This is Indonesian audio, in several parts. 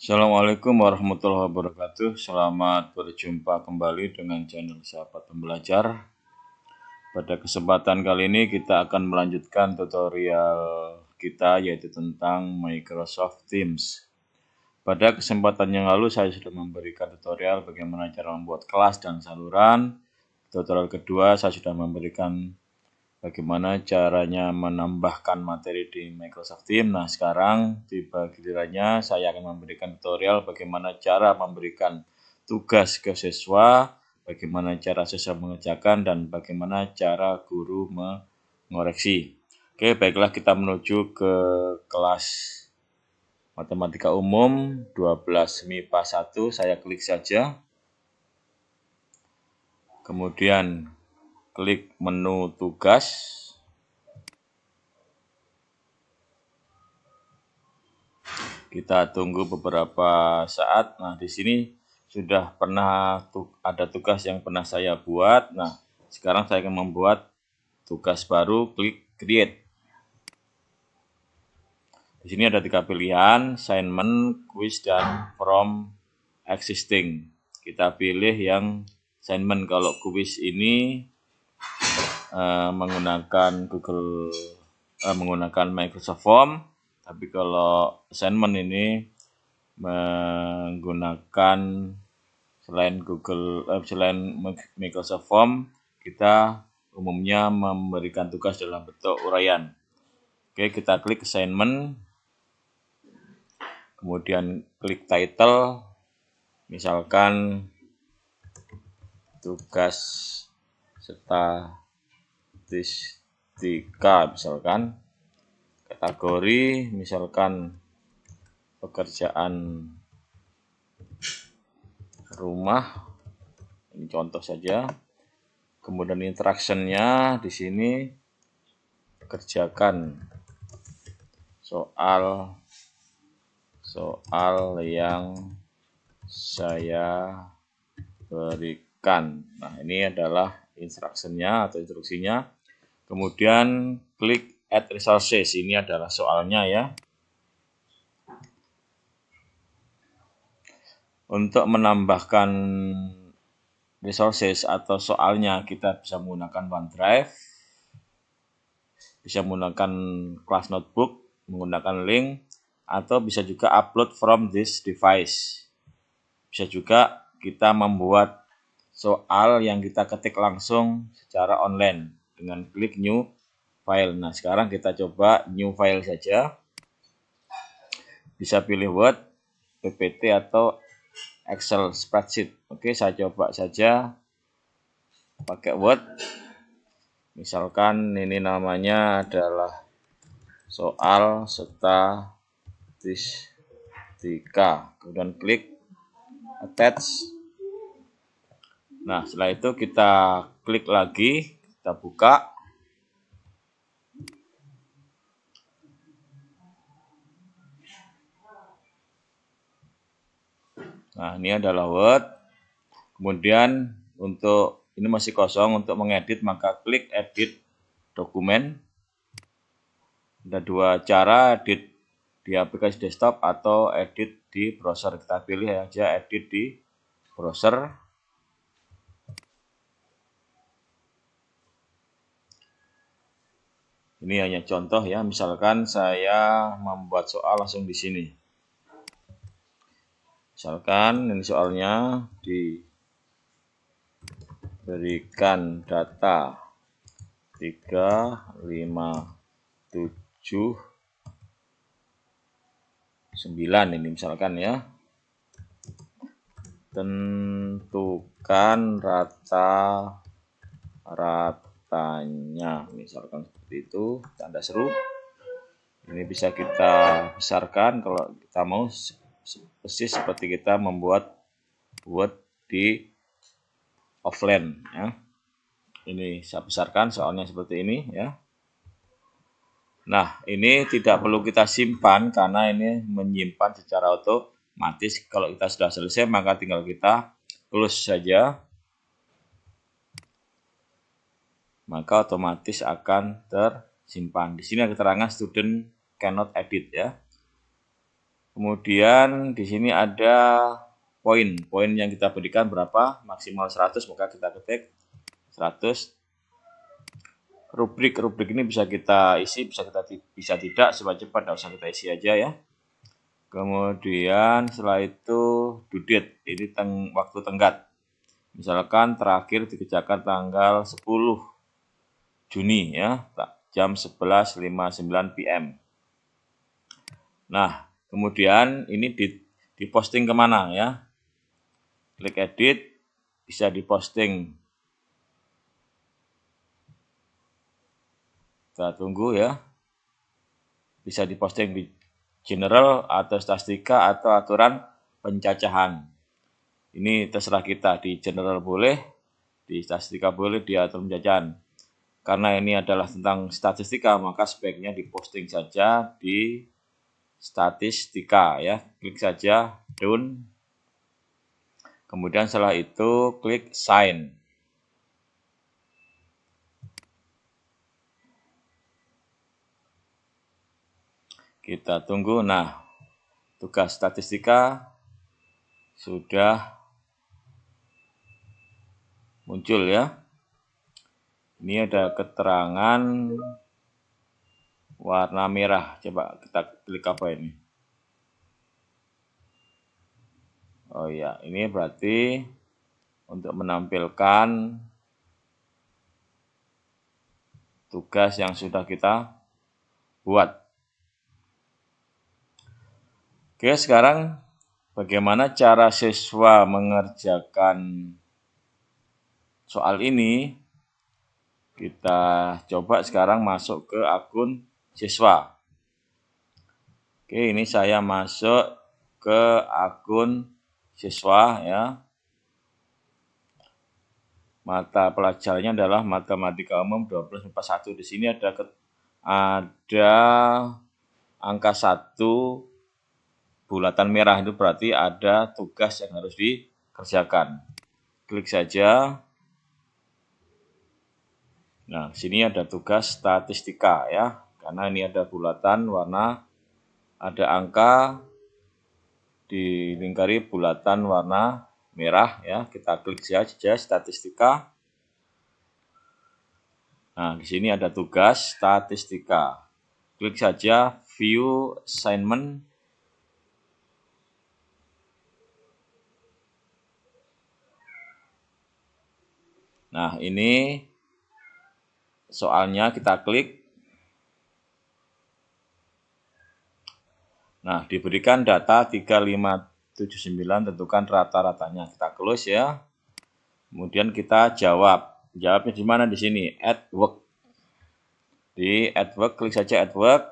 Assalamualaikum warahmatullahi wabarakatuh. Selamat berjumpa kembali dengan channel Sahabat Pembelajar. Pada kesempatan kali ini kita akan melanjutkan tutorial kita yaitu tentang Microsoft Teams. Pada kesempatan yang lalu saya sudah memberikan tutorial bagaimana cara membuat kelas dan saluran. Tutorial kedua saya sudah memberikan bagaimana caranya menambahkan materi di Microsoft Teams. Nah, sekarang tiba gilirannya saya akan memberikan tutorial bagaimana cara memberikan tugas ke siswa, bagaimana cara siswa mengerjakan, dan bagaimana cara guru mengoreksi. Oke, baiklah kita menuju ke kelas Matematika Umum 12 MIPA 1, saya klik saja. Kemudian klik menu tugas kita tunggu beberapa saat nah di sini sudah pernah ada tugas yang pernah saya buat nah sekarang saya akan membuat tugas baru klik create di sini ada tiga pilihan assignment quiz dan from existing kita pilih yang assignment kalau quiz ini uh, menggunakan Google uh, menggunakan Microsoft Form tapi kalau assignment ini menggunakan selain Google uh, selain Microsoft Form kita umumnya memberikan tugas dalam bentuk uraian Oke kita klik assignment kemudian klik title misalkan tugas serta statistika misalkan kategori misalkan pekerjaan rumah ini contoh saja kemudian interactionnya di sini kerjakan soal soal yang saya berikan kan. Nah, ini adalah instruction-nya atau instruksinya. Kemudian klik add resources. Ini adalah soalnya ya. Untuk menambahkan resources atau soalnya kita bisa menggunakan OneDrive, bisa menggunakan class notebook, menggunakan link, atau bisa juga upload from this device. Bisa juga kita membuat soal yang kita ketik langsung secara online dengan klik new file. Nah, sekarang kita coba new file saja. Bisa pilih Word, PPT atau Excel spreadsheet. Oke, saya coba saja pakai Word. Misalkan ini namanya adalah soal statistika. Kemudian klik attach Nah, setelah itu kita klik lagi, kita buka. Nah, ini adalah Word. Kemudian untuk ini masih kosong untuk mengedit maka klik edit dokumen. Ada dua cara edit di aplikasi desktop atau edit di browser. Kita pilih aja edit di browser. Ini hanya contoh ya, misalkan saya membuat soal langsung di sini. Misalkan ini soalnya diberikan data 3, 5, 7, 9 ini misalkan ya tentukan rata rata tanya misalkan seperti itu tanda seru ini bisa kita besarkan kalau kita mau persis seperti kita membuat buat di offline ya ini saya besarkan soalnya seperti ini ya nah ini tidak perlu kita simpan karena ini menyimpan secara otomatis kalau kita sudah selesai maka tinggal kita close saja maka otomatis akan tersimpan. Di sini ada keterangan student cannot edit ya. Kemudian di sini ada poin. Poin yang kita berikan berapa? Maksimal 100, maka kita ketik 100. Rubrik rubrik ini bisa kita isi, bisa kita bisa tidak, sebaik cepat tidak usah kita isi aja ya. Kemudian setelah itu due date, ini teng, waktu tenggat. Misalkan terakhir dikerjakan tanggal 10 Juni ya, jam 11.59 PM. Nah, kemudian ini di, diposting kemana ya? Klik edit, bisa diposting. Kita tunggu ya. Bisa diposting di general atau statistika atau aturan pencacahan. Ini terserah kita, di general boleh, di statistika boleh, di aturan pencacahan. Karena ini adalah tentang statistika, maka sebaiknya diposting saja di statistika ya. Klik saja done. Kemudian setelah itu klik sign. Kita tunggu. Nah, tugas statistika sudah muncul ya. Ini ada keterangan warna merah. Coba kita klik apa ini? Oh ya, ini berarti untuk menampilkan tugas yang sudah kita buat. Oke, sekarang bagaimana cara siswa mengerjakan soal ini? Kita coba sekarang masuk ke akun siswa. Oke, ini saya masuk ke akun siswa ya. Mata pelajarannya adalah matematika umum 241 Di sini ada ada angka 1 bulatan merah itu berarti ada tugas yang harus dikerjakan. Klik saja Nah, sini ada tugas statistika ya, karena ini ada bulatan warna, ada angka dilingkari bulatan warna merah ya. Kita klik saja statistika. Nah, di sini ada tugas statistika. Klik saja view assignment Nah, ini soalnya kita klik. Nah, diberikan data 3579 tentukan rata-ratanya. Kita close ya. Kemudian kita jawab. Jawabnya di mana di sini? At work. Di at work klik saja at work.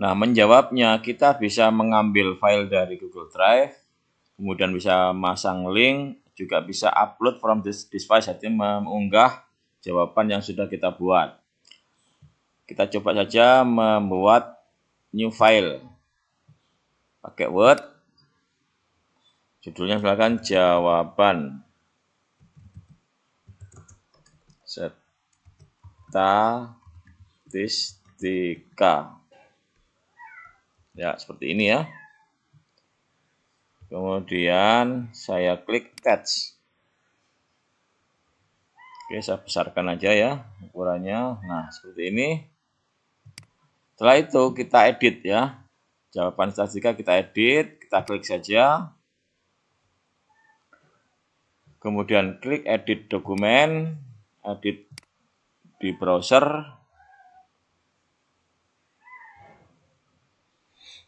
Nah, menjawabnya kita bisa mengambil file dari Google Drive, kemudian bisa masang link juga bisa upload from this device artinya mengunggah jawaban yang sudah kita buat kita coba saja membuat new file pakai word judulnya silakan jawaban statistika ya seperti ini ya Kemudian saya klik catch. Oke, saya besarkan aja ya ukurannya. Nah, seperti ini. Setelah itu kita edit ya. Jawaban statistika kita edit, kita klik saja. Kemudian klik edit dokumen, edit di browser.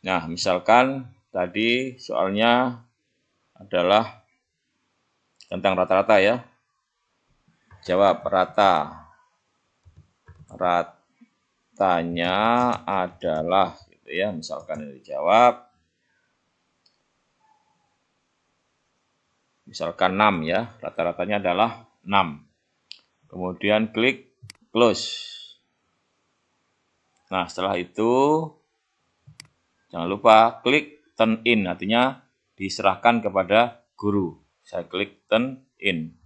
Nah, misalkan Tadi soalnya adalah tentang rata-rata ya. Jawab rata. Ratanya adalah gitu ya, misalkan ini dijawab misalkan 6 ya, rata-ratanya adalah 6. Kemudian klik close. Nah, setelah itu jangan lupa klik turn in artinya diserahkan kepada guru. Saya klik turn in.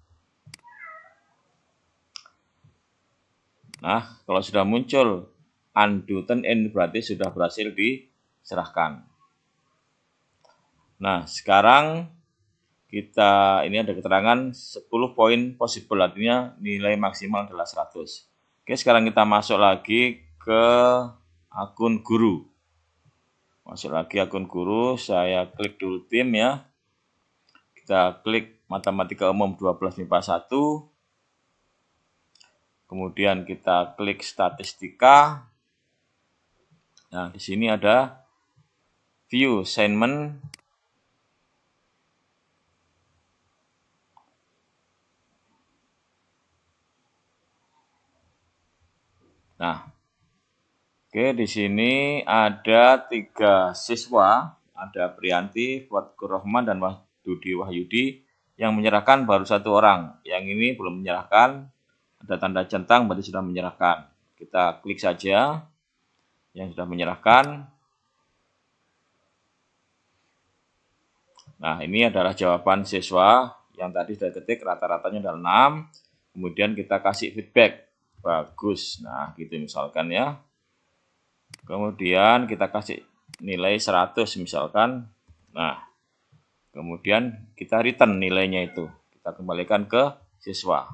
Nah, kalau sudah muncul undo turn in berarti sudah berhasil diserahkan. Nah, sekarang kita ini ada keterangan 10 poin possible artinya nilai maksimal adalah 100. Oke, sekarang kita masuk lagi ke akun guru masuk lagi akun guru saya klik dulu tim ya kita klik matematika umum 12 MIPA 1 kemudian kita klik statistika nah di sini ada view assignment Oke, di sini ada tiga siswa, ada Prianti, Fatkur Rahman, dan Wahdudi Wahyudi yang menyerahkan baru satu orang. Yang ini belum menyerahkan, ada tanda centang berarti sudah menyerahkan. Kita klik saja yang sudah menyerahkan. Nah, ini adalah jawaban siswa yang tadi sudah ketik rata-ratanya adalah 6. Kemudian kita kasih feedback. Bagus. Nah, gitu misalkan ya. Kemudian kita kasih nilai 100 misalkan. Nah, kemudian kita return nilainya itu. Kita kembalikan ke siswa.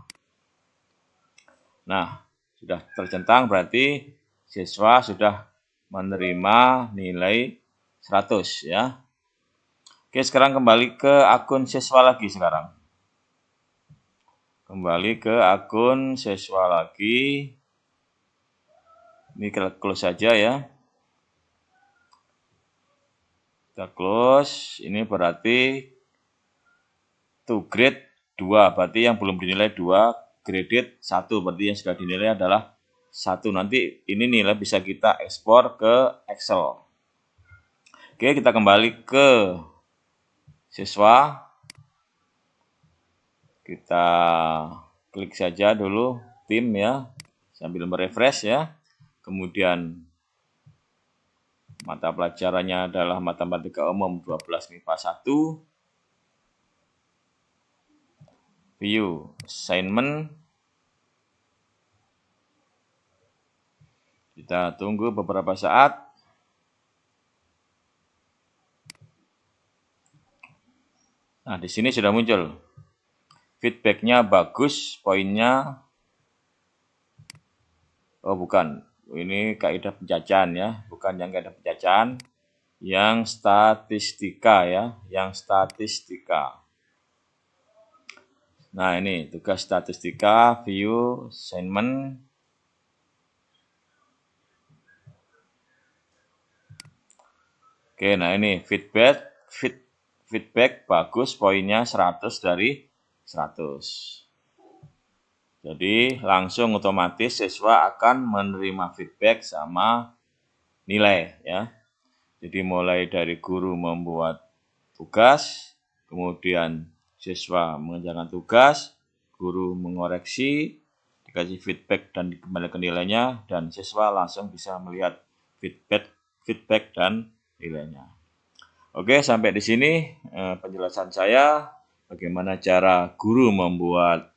Nah, sudah tercentang berarti siswa sudah menerima nilai 100 ya. Oke, sekarang kembali ke akun siswa lagi sekarang. Kembali ke akun siswa lagi. Ini kita close saja ya. Kita close. Ini berarti to grade 2. Berarti yang belum dinilai 2, graded 1. Berarti yang sudah dinilai adalah 1. Nanti ini nilai bisa kita ekspor ke Excel. Oke, kita kembali ke siswa. Kita klik saja dulu tim ya sambil merefresh ya. Kemudian mata pelajarannya adalah matematika umum 12 MIPA 1. View assignment Kita tunggu beberapa saat. Nah, di sini sudah muncul. Feedbacknya bagus, poinnya... Oh, bukan. Ini kaidah penjajahan ya, bukan yang kaidah penjajahan, yang statistika ya, yang statistika. Nah, ini tugas statistika, view, assignment, Oke, nah ini feedback, feed, feedback bagus, poinnya 100 dari 100. Jadi langsung otomatis siswa akan menerima feedback sama nilai ya. Jadi mulai dari guru membuat tugas, kemudian siswa mengerjakan tugas, guru mengoreksi, dikasih feedback dan dikembalikan nilainya dan siswa langsung bisa melihat feedback feedback dan nilainya. Oke, sampai di sini eh, penjelasan saya bagaimana cara guru membuat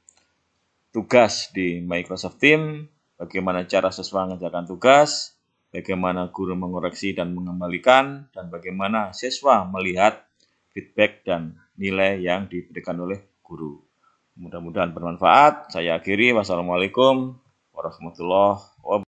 tugas di Microsoft Team, bagaimana cara siswa mengerjakan tugas, bagaimana guru mengoreksi dan mengembalikan, dan bagaimana siswa melihat feedback dan nilai yang diberikan oleh guru. Mudah-mudahan bermanfaat. Saya akhiri. Wassalamualaikum warahmatullahi wabarakatuh.